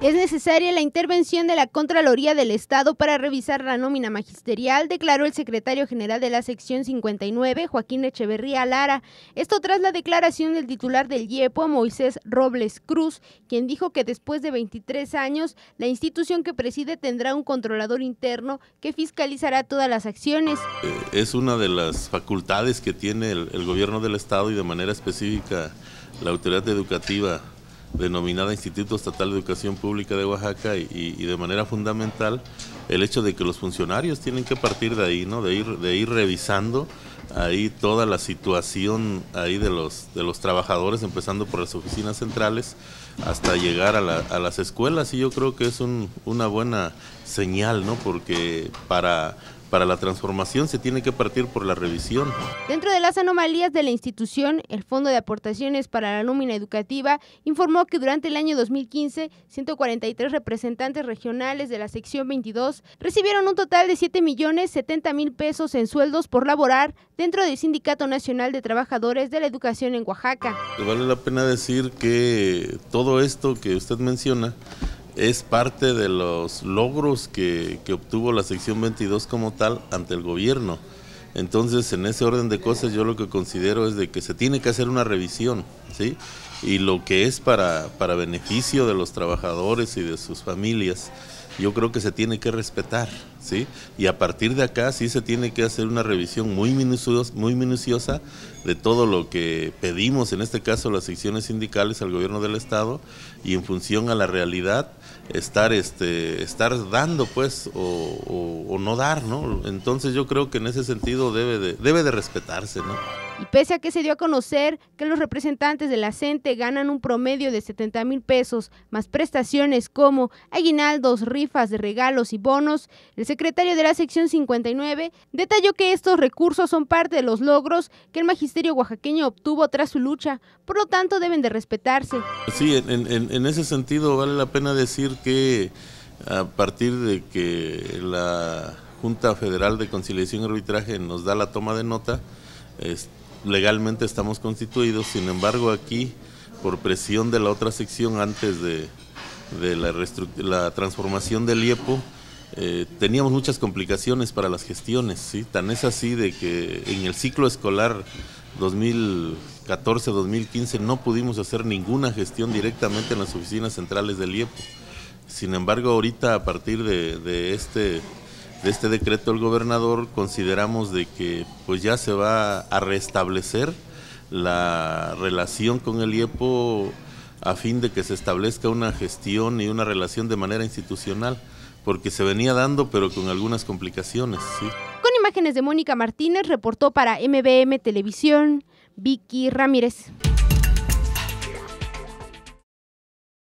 Es necesaria la intervención de la Contraloría del Estado para revisar la nómina magisterial, declaró el secretario general de la sección 59, Joaquín Echeverría Lara. Esto tras la declaración del titular del IEPO, Moisés Robles Cruz, quien dijo que después de 23 años, la institución que preside tendrá un controlador interno que fiscalizará todas las acciones. Eh, es una de las facultades que tiene el, el gobierno del Estado y de manera específica la autoridad educativa denominada Instituto Estatal de Educación Pública de Oaxaca y, de manera fundamental el hecho de que los funcionarios tienen que partir de ahí, ¿no? De ir, de ir revisando ahí toda la situación ahí de los, de los trabajadores, empezando por las oficinas centrales hasta llegar a, las escuelas y yo creo que es una buena señal, ¿no? Porque para para la transformación se tiene que partir por la revisión. Dentro de las anomalías de la institución, el Fondo de Aportaciones para la Nómina Educativa informó que durante el año 2015, 143 representantes regionales de la sección 22 recibieron un total de 7 millones 70 mil pesos en sueldos por laborar dentro del Sindicato Nacional de Trabajadores de la Educación en Oaxaca. Vale la pena decir que todo esto que usted menciona es parte de los logros que, obtuvo la sección 22 como tal ante el gobierno. Entonces, en ese orden de cosas, yo lo que considero es de que se tiene que hacer una revisión, ¿sí? Y lo que es para, para beneficio de los trabajadores y de sus familias yo creo que se tiene que respetar, ¿sí? Y a partir de acá sí se tiene que hacer una revisión muy minuciosa, muy minuciosa de todo lo que pedimos, en este caso las secciones sindicales al gobierno del estado, y en función a la realidad estar este estar dando pues o, no dar, ¿no? Entonces yo creo que en ese sentido debe de, debe de respetarse, ¿no? Y pese a que se dio a conocer que los representantes de la CENTE ganan un promedio de 70 mil pesos, más prestaciones como aguinaldos, rifas, de regalos y bonos, el secretario de la sección 59 detalló que estos recursos son parte de los logros que el magisterio oaxaqueño obtuvo tras su lucha, por lo tanto deben de respetarse. Sí, en, ese sentido vale la pena decir que a partir de que la Junta Federal de Conciliación y Arbitraje nos da la toma de nota, este, legalmente estamos constituidos, sin embargo aquí, por presión de la otra sección antes de, la, la, transformación del IEPO, eh, teníamos muchas complicaciones para las gestiones, tan es así de que en el ciclo escolar 2014-2015 no pudimos hacer ninguna gestión directamente en las oficinas centrales del IEPO. Sin embargo, ahorita a partir de, de este de este decreto el gobernador consideramos de que pues ya se va a restablecer la relación con el IEPO a fin de que se establezca una gestión y una relación de manera institucional, porque se venía dando pero con algunas complicaciones. Con imágenes de Mónica Martínez reportó para MBM Televisión Vicky Ramírez.